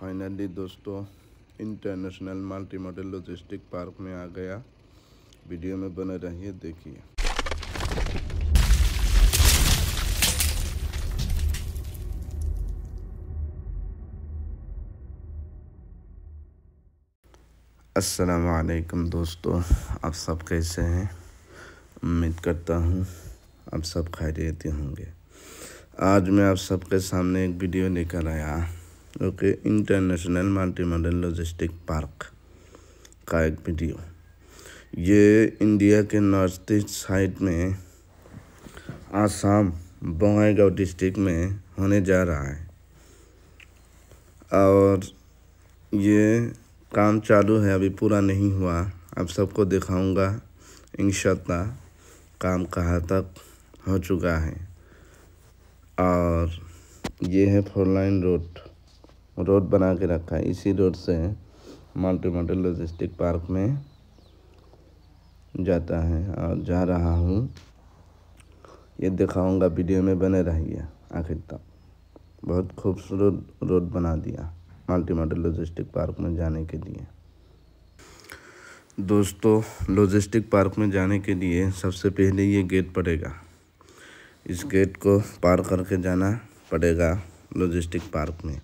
finally दोस्तों international multimodal logistic park में आ गया वीडियो में बने रहिए देखिए वालेकुम दोस्तों आप सब कैसे हैं उम्मीद करता हूँ आप सब खैरियत होंगे आज मैं आप सबके सामने एक वीडियो लेकर आया okay international multimodal logistic park का एक वीडियो ये इंडिया के नॉर्थ ईस्ट साइड में आसाम बंगाईगांव डिस्ट्रिक्ट में होने जा रहा है और ये काम चालू है अभी पूरा नहीं हुआ आप सबको दिखाऊंगा इन काम कहाँ तक हो चुका है और ये है फोर लाइन रोड रोड बना के रखा है इसी रोड से मल्टी मॉडल लॉजिस्टिक पार्क में जाता है और जा रहा हूँ ये दिखाऊंगा वीडियो में बने रहिए आखिर तक बहुत खूबसूरत रोड बना दिया मल्टी मॉडल लॉजिस्टिक पार्क में जाने के लिए दोस्तों लॉजिस्टिक पार्क में जाने के लिए सबसे पहले ये गेट पड़ेगा इस गेट को पार करके जाना पड़ेगा लॉजिस्टिक पार्क में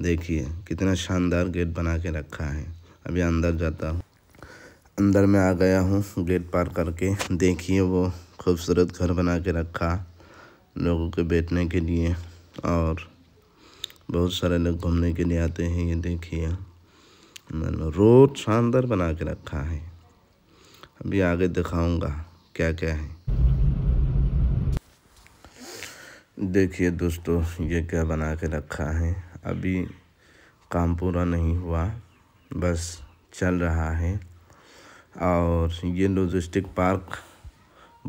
देखिए कितना शानदार गेट बना के रखा है अभी अंदर जाता हूँ अंदर मैं आ गया हूँ गेट पार करके देखिए वो खूबसूरत घर बना के रखा लोगों के बैठने के लिए और बहुत सारे लोग घूमने के लिए आते हैं ये देखिए मैंने रोड शानदार बना के रखा है अभी आगे दिखाऊंगा क्या क्या है देखिए दोस्तों ये क्या बना के रखा है अभी काम पूरा नहीं हुआ बस चल रहा है और ये लॉजिस्टिक पार्क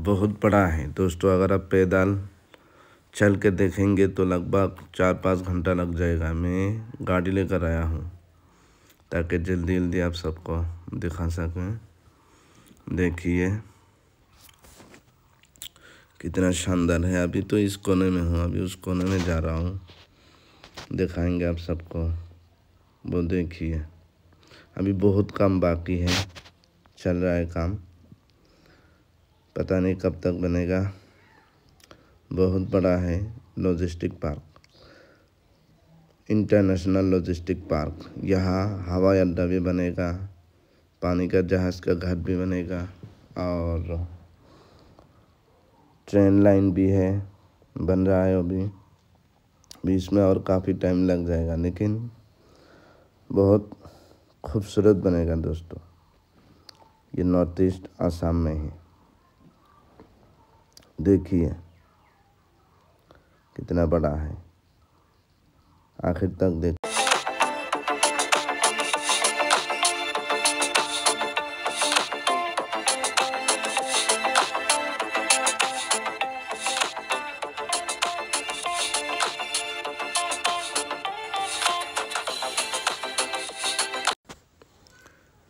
बहुत बड़ा है दोस्तों अगर आप पैदल चल के देखेंगे तो लगभग चार पाँच घंटा लग जाएगा मैं गाड़ी लेकर आया हूँ ताकि जल्दी जल्दी आप सबको दिखा सकें देखिए कितना शानदार है अभी तो इस कोने में हूँ अभी उस कोने में जा रहा हूँ दिखाएंगे आप सबको वो देखिए अभी बहुत काम बाकी है चल रहा है काम पता नहीं कब तक बनेगा बहुत बड़ा है logistic park international logistic park यहाँ हवाई अड्डा भी बनेगा पानी का जहाज़ का घर भी बनेगा और ट्रेन लाइन भी है बन रहा है अभी भी इसमें और काफ़ी टाइम लग जाएगा लेकिन बहुत खूबसूरत बनेगा दोस्तों ये नॉर्थ ईस्ट आसाम में ही देखिए कितना बड़ा है आखिर तक देख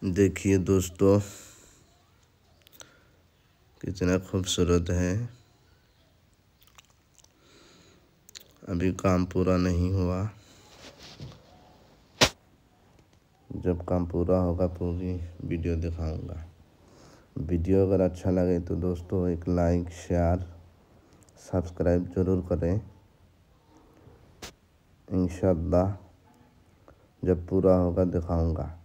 देखिए दोस्तों कितना खूबसूरत है अभी काम पूरा नहीं हुआ जब काम पूरा होगा पूरी तो वीडियो दिखाऊंगा वीडियो अगर अच्छा लगे तो दोस्तों एक लाइक शेयर सब्सक्राइब ज़रूर करें इन जब पूरा होगा दिखाऊंगा